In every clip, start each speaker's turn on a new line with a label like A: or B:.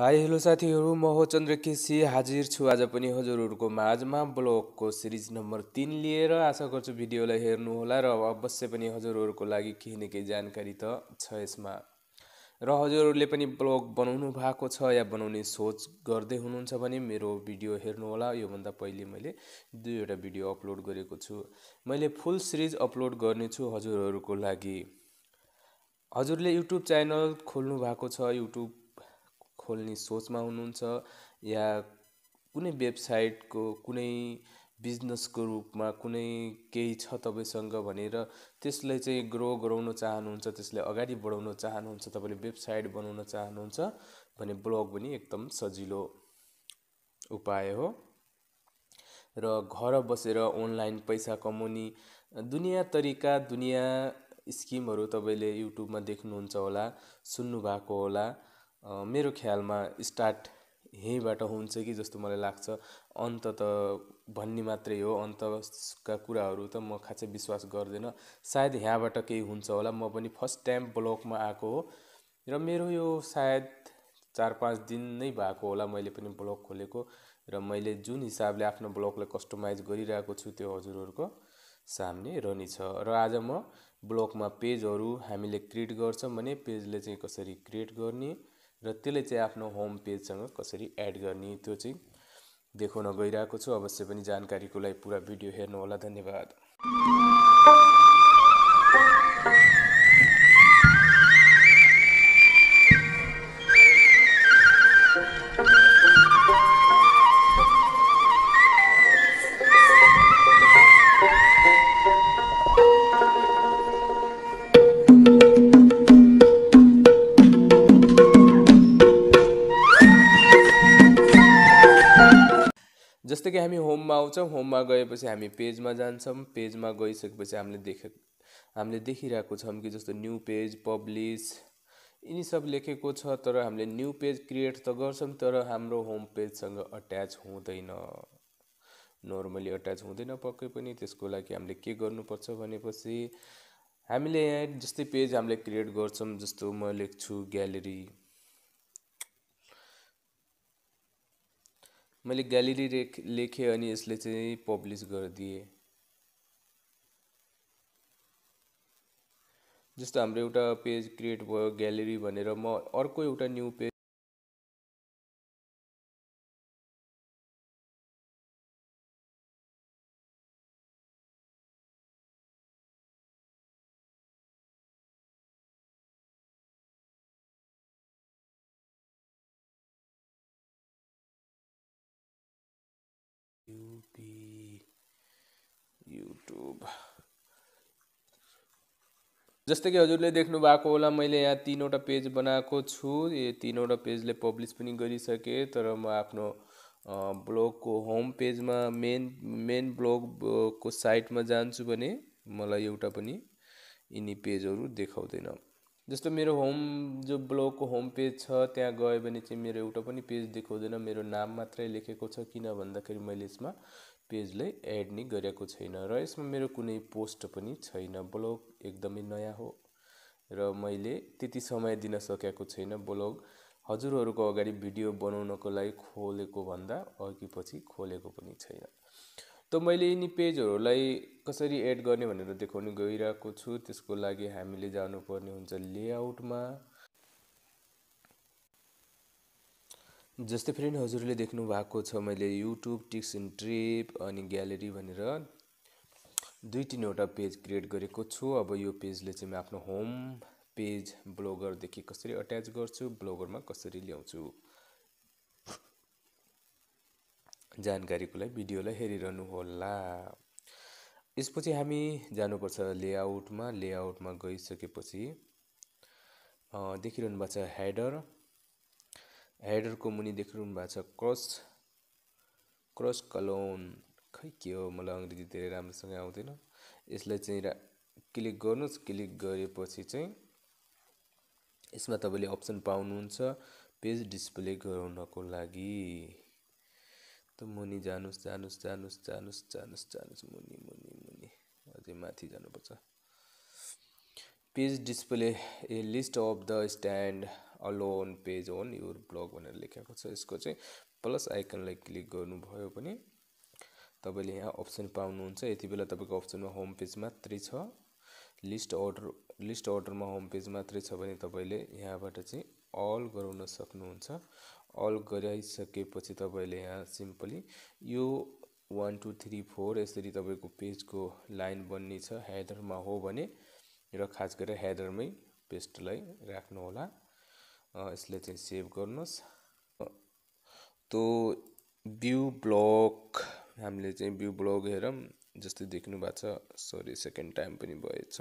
A: hi hello साथीहरू म हो चन्द्र केसी हाजिर छु आज पनि हजुरहरूको माझमा ब्लगको सिरिज नम्बर तिन लिएर आशा गर्छु भिडियोलाई हेर्नुहोला र अवश्य पनि हजुरहरूको लागि केही न केही जानकारी त छ यसमा र हजुरहरूले पनि ब्लग बनाउनु भएको छ या बनाउने सोच गर्दै हुनुहुन्छ भने मेरो भिडियो हेर्नुहोला योभन्दा पहिले मैले दुईवटा भिडियो अपलोड गरेको छु मैले फुल सिरिज अपलोड गर्नेछु हजुरहरूको लागि हजुरले युट्युब च्यानल खोल्नु भएको छ युट्युब खोल्ने सोचमा हुनुहुन्छ या कुनै वेबसाइटको कुनै बिजनेसको रूपमा कुनै केही छ तपाईँसँग भनेर त्यसलाई चाहिँ ग्रो गराउन चाहनुहुन्छ त्यसलाई अगाडि बढाउन चाहनुहुन्छ तपाईँले वेबसाइट बनाउन चाहनुहुन्छ भने ब्लग पनि एकदम सजिलो उपाय हो र घर बसेर अनलाइन पैसा कमाउने दुनियाँ तरिका दुनियाँ स्किमहरू तपाईँले युट्युबमा देख्नुहुन्छ होला सुन्नुभएको होला मेरो ख्यालमा स्टार्ट यहीँबाट हुन्छ कि जस्तो मलाई लाग्छ अन्त त भन्ने मात्रै हो अन्तका कुराहरू त म खासै विश्वास गर्दिनँ सायद यहाँबाट केही हुन्छ होला म पनि फर्स्ट टाइम ब्लकमा आएको हो र मेरो यो सायद चार पाँच दिन नै भएको होला मैले पनि ब्लग खोलेको र मैले जुन हिसाबले आफ्नो ब्लगलाई कस्टमाइज गरिरहेको छु त्यो हजुरहरूको सामने रहनेछ र आज म ब्लगमा पेजहरू हामीले क्रिएट गर्छौँ भने पेजले चाहिँ कसरी क्रिएट गर्ने र त्यसले चाहिँ आफ्नो होम पेजसँग कसरी एड गर्ने त्यो चाहिँ देखाउन गइरहेको छु अवश्य पनि जानकारीको लागि पुरा भिडियो हेर्नुहोला धन्यवाद जस्तै कि हामी होममा आउँछौँ होममा गएपछि हामी पेजमा जान्छौँ पेजमा गइसकेपछि हामीले देख हामीले देखिरहेको छौँ कि जस्तो न्यु पेज पब्लिस यिनी सब लेखेको छ तर हामीले न्यु पेज क्रिएट त गर्छौँ तर हाम्रो होम पेजसँग अट्याच हुँदैन नर्मली अट्याच हुँदैन पक्कै पनि त्यसको लागि हामीले के गर्नुपर्छ भनेपछि हामीले यहाँ जस्तै पेज हामीले क्रिएट गर्छौँ जस्तो म लेख्छु ग्यालेरी मैले ग्यालेरी लेख लेखेँ अनि यसले चाहिँ पब्लिस गरिदिएँ जस्तो हाम्रो एउटा पेज क्रिएट भयो ग्यालेरी भनेर म अर्को एउटा न्यू पेज युट्युब जस्तै कि हजुरले देख्नु भएको होला मैले यहाँ तिनवटा पेज बनाएको छु यो तिनवटा पेजले पब्लिस पनि गरिसकेँ तर म आफ्नो ब्लगको होम पेजमा मेन मेन ब्लगको साइटमा जान्छु भने मलाई एउटा पनि यिनी पेजहरू देखाउँदैन जस्तो मेरो होम जो ब्लगको होम पेज छ त्यहाँ गयो भने चाहिँ मेरो एउटा पनि पेज देखाउँदैन मेरो नाम मात्रै लेखेको छ किन भन्दाखेरि मैले यसमा पेजलाई एड नै गरेको छैन र यसमा मेरो कुनै पोस्ट पनि छैन ब्लग एकदमै नयाँ हो र मैले त्यति समय दिन सकेको छैन ब्लग हजुरहरूको अगाडि भिडियो बनाउनको लागि खोलेको भन्दा अघि पछि खोलेको पनि छैन त मैले यिनी पेजहरूलाई कसरी एड गर्ने भनेर देखाउनु गइरहेको छु त्यसको लागि हामीले जानुपर्ने हुन्छ लेआउटमा जस्तै फ्रेन्ड हजुरले देख्नु भएको छ मैले युट्युब टिक्स एन्ड ट्रिप अनि ग्यालेरी भनेर दुई तिनवटा पेज क्रिएट गरेको छु अब यो पेजले चाहिँ म आफ्नो होम पेज ब्लगरदेखि कसरी अट्याच गर्छु ब्लगरमा कसरी ल्याउँछु जानकारीको लागि भिडियोलाई हेरिरहनु होला यसपछि हामी जानुपर्छ लेआउटमा लेआउटमा गइसकेपछि देखिरहनु भएको छ हेडर हेडरको मुनि देखिरहनु भएको छ क्रस क्रस कलोन खै के हो मलाई अङ्ग्रेजी धेरै राम्रोसँग आउँदैन यसलाई चाहिँ रा क्लिक गर्नुहोस् क्लिक गरेपछि चाहिँ यसमा तपाईँले अप्सन पाउनुहुन्छ पेज डिस्प्ले गराउनको लागि त मुनि जानुस् जानुस् जानुस् जानुस् जानुहोस् जानुहोस् मुनि मुनि मुनि अझै माथि जानुपर्छ page display a list of the standalone page on your blog भनेर लेखेको छ यसको चाहिँ प्लस आइकनलाई क्लिक गर्नुभयो भने तपाईँले यहाँ अप्सन पाउनुहुन्छ यति बेला तपाईँको अप्सनमा होम पेज मात्रै छ लिस्ट अर्डर लिस्ट अर्डरमा होम पेज मात्रै छ भने तपाईँले यहाँबाट चाहिँ अल गराउन सक्नुहुन्छ अल गराइसकेपछि तपाईँले यहाँ सिम्पली यो वान टू थ्री फोर यसरी तपाईँको पेजको लाइन बन्ने छ हेडरमा हो भने र खास गरेर हेडरमै पेस्टलाई राख्नुहोला यसले चाहिँ सेभ गर्नुहोस् तो बिउ ब्लक हामीले चाहिँ बिउ ब्लक हेरौँ जस्तै देख्नु भएको छ सरी सेकेन्ड टाइम पनि भएछ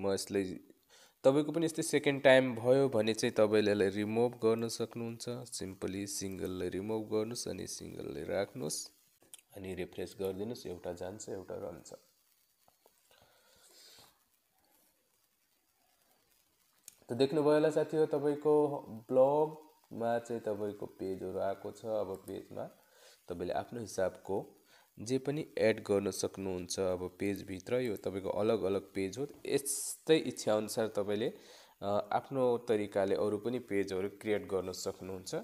A: म यसलाई तपाईँको पनि यस्तै सेकेन्ड टाइम भयो भने चाहिँ तपाईँले यसलाई रिमुभ गर्न सक्नुहुन्छ सिम्पली सिङ्गललाई रिमुभ गर्नुहोस् अनि सिङ्गललाई राख्नुहोस् अनि रिफ्रेस गरिदिनुहोस् एउटा जान्छ एउटा रहन्छ त देख्नुभयो होला साथीहरू तपाईँको ब्लगमा चाहिँ तपाईँको पेजहरू आएको छ अब पेजमा तपाईँले आफ्नो हिसाबको जे पनि एड गर्न सक्नुहुन्छ अब पेजभित्र यो तपाईँको अलग अलग पेज हो यस्तै इच्छाअनुसार तपाईँले आफ्नो तरिकाले अरू पनि पेजहरू क्रिएट गर्न सक्नुहुन्छ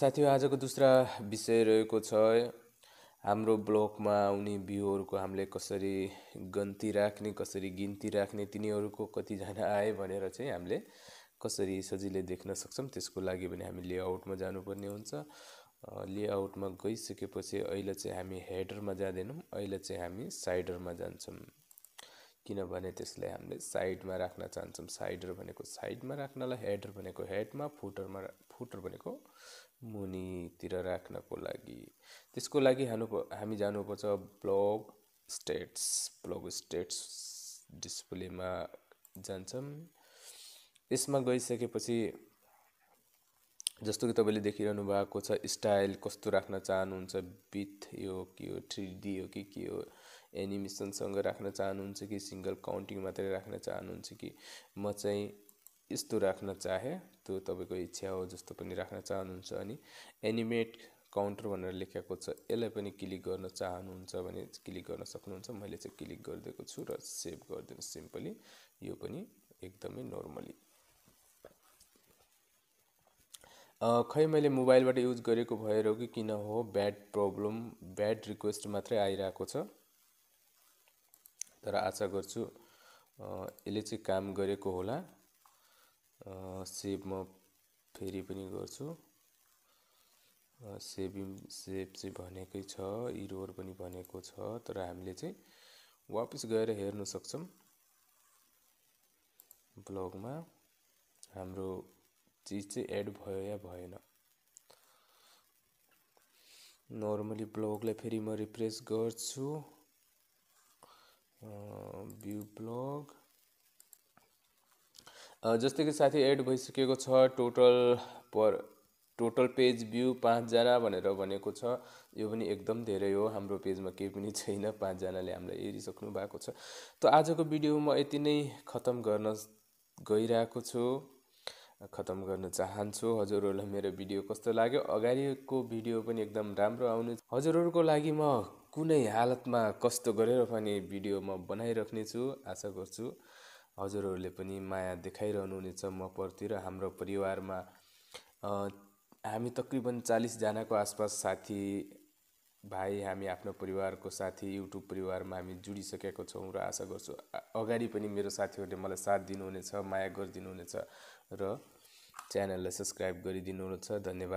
A: साथी आजको दुसरा विषय रहेको छ हाम्रो ब्लकमा आउने बिउहरूको हामीले कसरी गन्ती राख्ने कसरी गिन्ती राख्ने तिनीहरूको कतिजना आए भनेर चाहिँ हामीले कसरी सजिलै देख्न सक्छौँ त्यसको लागि भने हामी लेआउटमा जानुपर्ने हुन्छ लेआउटमा गइसकेपछि अहिले चाहिँ हामी हेडरमा जाँदैनौँ अहिले चाहिँ हामी साइडरमा जान्छौँ किनभने त्यसलाई हामीले साइडमा राख्न चाहन्छौँ साइडर भनेको साइडमा राख्नलाई हेडर भनेको हेडमा फुटरमा फुटर भनेको मुनितिर राख्नको लागि त्यसको लागि हानु हामी जानुपर्छ ब्लग स्टेट्स ब्लग स्टेट्स डिस्प्लेमा जान्छौँ यसमा गइसकेपछि जस्तो कि तपाईँले देखिरहनु भएको छ स्टाइल कस्तो राख्न चाहनुहुन्छ बिथ यो के हो थ्री डी हो कि के हो एनिमेसनसँग राख्न चाहनुहुन्छ कि सिङ्गल काउन्टिङ मात्रै राख्न चाहनुहुन्छ कि म चाहिँ यस्तो राख्न चाहे त्यो तपाईँको इच्छा हो जस्तो पनि राख्न चाहनुहुन्छ अनि एनिमेट काउन्टर भनेर लेखेको छ यसलाई पनि क्लिक गर्न चाहनुहुन्छ भने क्लिक गर्न सक्नुहुन्छ मैले चाहिँ क्लिक गरिदिएको छु र सेभ गरिदिनु सिम्पली यो पनि एकदमै नर्मली खै मैले मोबाइलबाट युज गरेको भएर हो कि किन हो ब्याड प्रब्लम ब्याड रिक्वेस्ट मात्रै आइरहेको छ तर आशा गर्छु यसले चाहिँ काम गरेको होला सेभ म फेरि पनि गर्छु सेभिङ सेभ चाहिँ भनेकै छ इरोर पनि भनेको छ तर हामीले चाहिँ वापस गएर हेर्न सक्छौँ ब्लगमा हाम्रो चिज चाहिँ एड भयो या भएन नर्मली ब्लगलाई फेरि म रिप्रेस गर्छु भ्यू ब्लग जस्तै कि साथी एड भइसकेको छ total per total page view पाँचजना भनेर भनेको छ यो पनि एकदम धेरै हो हाम्रो पेजमा केही पनि छैन पाँचजनाले हामीलाई हेरिसक्नु भएको छ त आजको भिडियो म यति नै खतम गर्न गइरहेको छु खत्तम गर्न चाहन्छु हजुरहरूलाई मेरो भिडियो कस्तो लाग्यो अगाडिको भिडियो पनि एकदम राम्रो आउने हजुरहरूको लागि म कुनै हालतमा कस्तो गरेर पनि भिडियो म बनाइराख्नेछु आशा गर्छु हजुरहरूले पनि माया देखाइरहनुहुनेछ म र हाम्रो परिवारमा हामी तकरिबन चालिसजनाको आसपास साथी भाइ हामी आफ्नो परिवारको साथी युट्युब परिवारमा हामी जुडिसकेको छौँ र आशा गर्छु अगाडि पनि मेरो साथीहरूले मलाई साथ दिनुहुनेछ माया गरिदिनुहुनेछ र च्यानललाई सब्सक्राइब गरिदिनु छ धन्यवाद